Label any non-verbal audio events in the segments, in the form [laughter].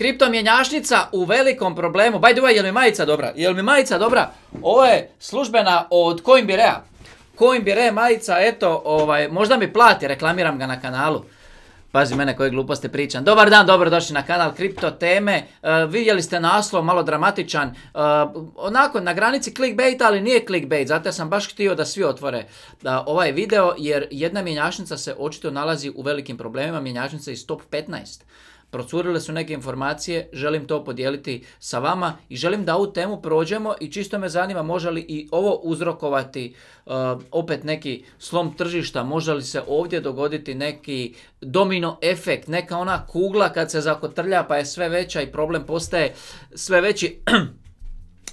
Kriptomjenjašnica u velikom problemu. By the way, je li majica dobra? Je li mi majica dobra? Ovo je službena od Coinbirea. re majica, eto, ovaj, možda mi plati, reklamiram ga na kanalu. Pazi mene koje gluposti pričam. Dobar dan, dobro došli na kanal Kripto Teme. E, vidjeli ste naslov, malo dramatičan. E, onako, na granici clickbait, ali nije clickbait. Zato ja sam baš htio da svi otvore ovaj video, jer jedna mjenjašnica se očito nalazi u velikim problemima. Mjenjačnica iz top 15 procurile su neke informacije, želim to podijeliti sa vama i želim da ovu temu prođemo i čisto me zanima može li i ovo uzrokovati e, opet neki slom tržišta, može li se ovdje dogoditi neki domino efekt, neka ona kugla kad se zakotrlja pa je sve veća i problem postaje sve veći [clears throat]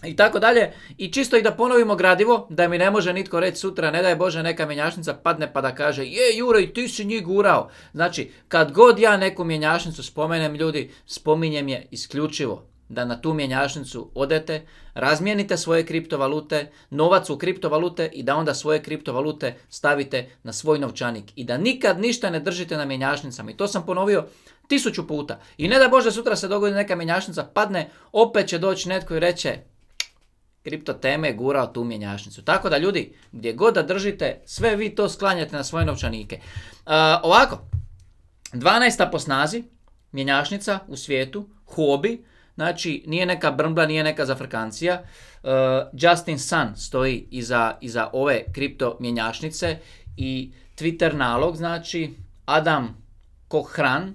i tako dalje. I čisto i da ponovimo gradivo, da mi ne može nitko reći sutra, ne daj Bože, neka mjenjašnica padne pa da kaže je Jure i ti si njih gurao. Znači, kad god ja neku mjenjašnicu spomenem ljudi, spominjem je isključivo da na tu mjenjašnicu odete, razmijenite svoje kriptovalute, novac u kriptovalute i da onda svoje kriptovalute stavite na svoj novčanik. I da nikad ništa ne držite na mjenjašnicama. I to sam ponovio tisuću puta. I ne da Bože sutra se dogodi neka mjenjašnica padne, opet će doći netko i reće kripto teme gurao tu mjenjačnicu. Tako da ljudi, gdje god da držite, sve vi to sklanjate na svoje novčanike. Uh, ovako, 12. po snazi, mjenjašnica u svijetu, hobi, znači nije neka brmbla, nije neka zafrkancija. E, Justin Sun stoji iza, iza ove kripto mjenjašnice i Twitter nalog, znači Adam Kohran,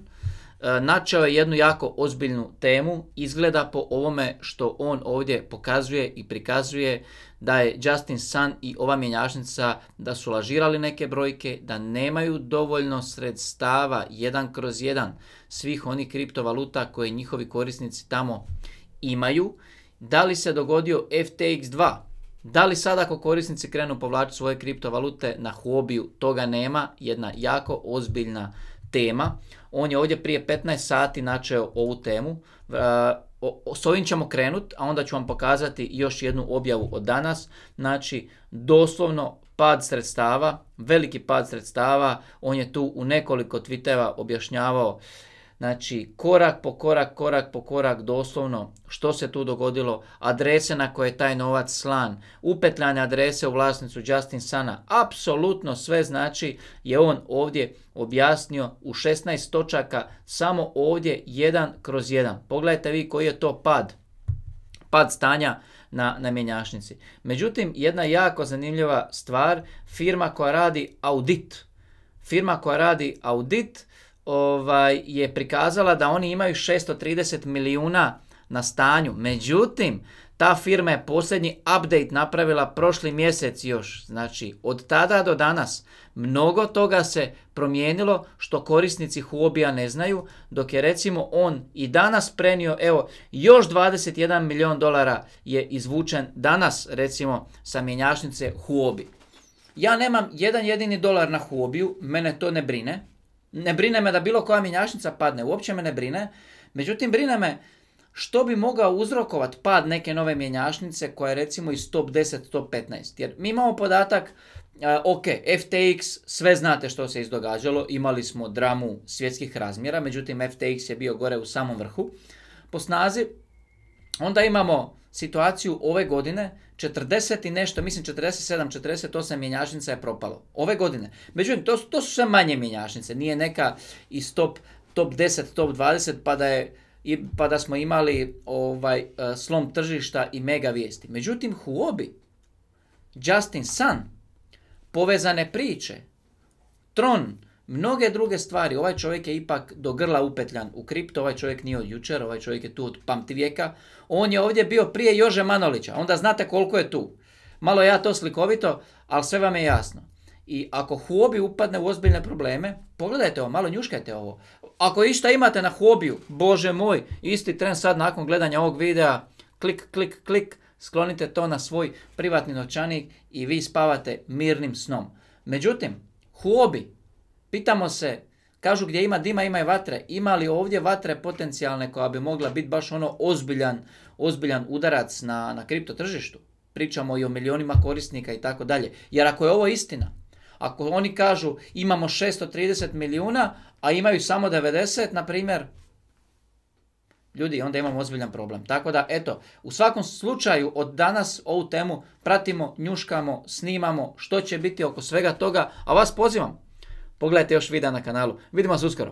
E, načeo je jednu jako ozbiljnu temu, izgleda po ovome što on ovdje pokazuje i prikazuje da je Justin Sun i ova mjenjačnica da su lažirali neke brojke, da nemaju dovoljno sredstava jedan kroz jedan svih onih kriptovaluta koje njihovi korisnici tamo imaju. Da li se dogodio FTX2? Da li sad ako korisnici krenu povlačiti svoje kriptovalute na hobiju, toga nema, jedna jako ozbiljna tema. On je ovdje prije 15 sati načeo ovu temu. S ovim ćemo krenut, a onda ću vam pokazati još jednu objavu od danas. Znači, doslovno pad sredstava, veliki pad sredstava. On je tu u nekoliko tviteva objašnjavao Znači korak po korak, korak po korak doslovno što se tu dogodilo, adrese na koje je taj novac slan, upetljane adrese u vlasnicu Justin Sana, apsolutno sve znači je on ovdje objasnio u 16 točaka, samo ovdje jedan kroz jedan. Pogledajte vi koji je to pad, pad stanja na, na Međutim, jedna jako zanimljiva stvar, firma koja radi audit, firma koja radi audit, ovaj, je prikazala da oni imaju 630 milijuna na stanju. Međutim, ta firma je posljednji update napravila prošli mjesec još. Znači, od tada do danas mnogo toga se promijenilo što korisnici Huobija ne znaju, dok je recimo on i danas prenio, evo, još 21 milijun dolara je izvučen danas recimo sa mjenjačnice Huobi. Ja nemam jedan jedini dolar na Huobiju, mene to ne brine, ne brine me da bilo koja mjenjačnica padne, uopće me ne brine. Međutim, brine me što bi mogao uzrokovat pad neke nove mjenjačnice koja je recimo iz top 10, top 15. Jer mi imamo podatak, ok, FTX, sve znate što se izdogađalo, imali smo dramu svjetskih razmjera, međutim FTX je bio gore u samom vrhu po snazi. Onda imamo situaciju ove godine, 40 i nešto, mislim 47, 48 mjenjačnica je propalo. Ove godine. Međutim, to, to su sve manje mjenjačnice. Nije neka iz top, top 10, top 20 pa da je pa da smo imali ovaj e, slom tržišta i mega vijesti. Međutim, Huobi, Justin Sun, povezane priče, Tron, Mnoge druge stvari, ovaj čovjek je ipak do grla upetljan u kripto, ovaj čovjek nije od jučer, ovaj čovjek je tu od pamtivijeka. On je ovdje bio prije Jože Manolića, onda znate koliko je tu. Malo ja to slikovito, ali sve vam je jasno. I ako hobi upadne u ozbiljne probleme, pogledajte ovo, malo njuškajte ovo. Ako išta imate na hobiju, bože moj, isti tren sad nakon gledanja ovog videa, klik, klik, klik, sklonite to na svoj privatni novčanik i vi spavate mirnim snom. Međutim, hobi Pitamo se, kažu gdje ima dima ima i vatre, ima li ovdje vatre potencijalne koja bi mogla biti baš ono ozbiljan, ozbiljan udarac na, na kripto tržištu? Pričamo i o milionima korisnika i tako dalje. Jer ako je ovo istina, ako oni kažu imamo 630 milijuna, a imaju samo 90, na primjer, ljudi, onda imamo ozbiljan problem. Tako da, eto, u svakom slučaju od danas ovu temu pratimo, njuškamo, snimamo što će biti oko svega toga, a vas pozivam Pogledajte još videa na kanalu. Vidimo se uskoro.